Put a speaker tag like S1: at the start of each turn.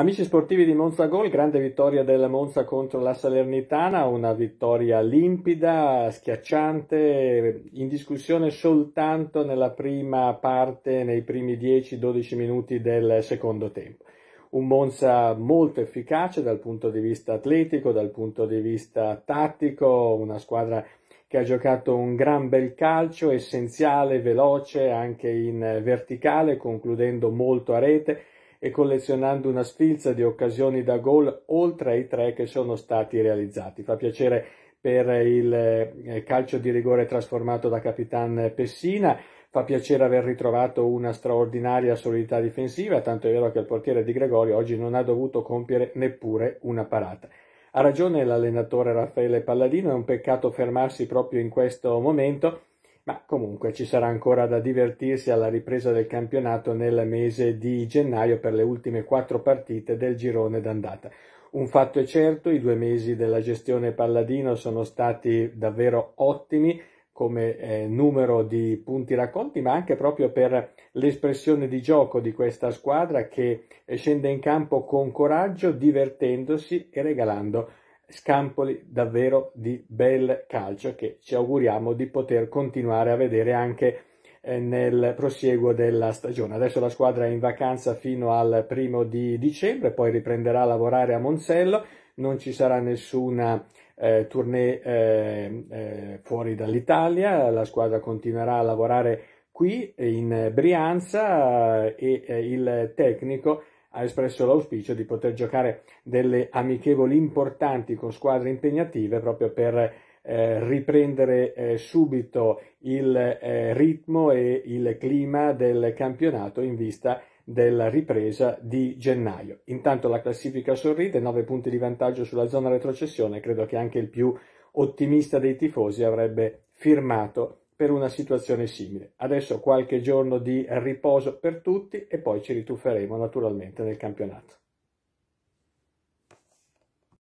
S1: Amici sportivi di Monza Gol, grande vittoria della Monza contro la Salernitana, una vittoria limpida, schiacciante, in discussione soltanto nella prima parte, nei primi 10-12 minuti del secondo tempo. Un Monza molto efficace dal punto di vista atletico, dal punto di vista tattico, una squadra che ha giocato un gran bel calcio, essenziale, veloce, anche in verticale, concludendo molto a rete e collezionando una sfilza di occasioni da gol oltre ai tre che sono stati realizzati. Fa piacere per il eh, calcio di rigore trasformato da Capitan Pessina. Fa piacere aver ritrovato una straordinaria solidità difensiva, tanto è vero che il portiere di Gregorio oggi non ha dovuto compiere neppure una parata. Ha ragione l'allenatore Raffaele Palladino, è un peccato fermarsi proprio in questo momento ma comunque ci sarà ancora da divertirsi alla ripresa del campionato nel mese di gennaio per le ultime quattro partite del girone d'andata. Un fatto è certo, i due mesi della gestione Palladino sono stati davvero ottimi come eh, numero di punti raccolti, ma anche proprio per l'espressione di gioco di questa squadra che scende in campo con coraggio, divertendosi e regalando scampoli davvero di bel calcio che ci auguriamo di poter continuare a vedere anche eh, nel prosieguo della stagione. Adesso la squadra è in vacanza fino al primo di dicembre, poi riprenderà a lavorare a Monsello, non ci sarà nessuna eh, tournée eh, eh, fuori dall'Italia, la squadra continuerà a lavorare qui in Brianza eh, e eh, il tecnico ha espresso l'auspicio di poter giocare delle amichevoli importanti con squadre impegnative proprio per eh, riprendere eh, subito il eh, ritmo e il clima del campionato in vista della ripresa di gennaio. Intanto la classifica sorride, 9 punti di vantaggio sulla zona retrocessione, credo che anche il più ottimista dei tifosi avrebbe firmato per una situazione simile. Adesso qualche giorno di riposo per tutti e poi ci ritufferemo naturalmente nel campionato.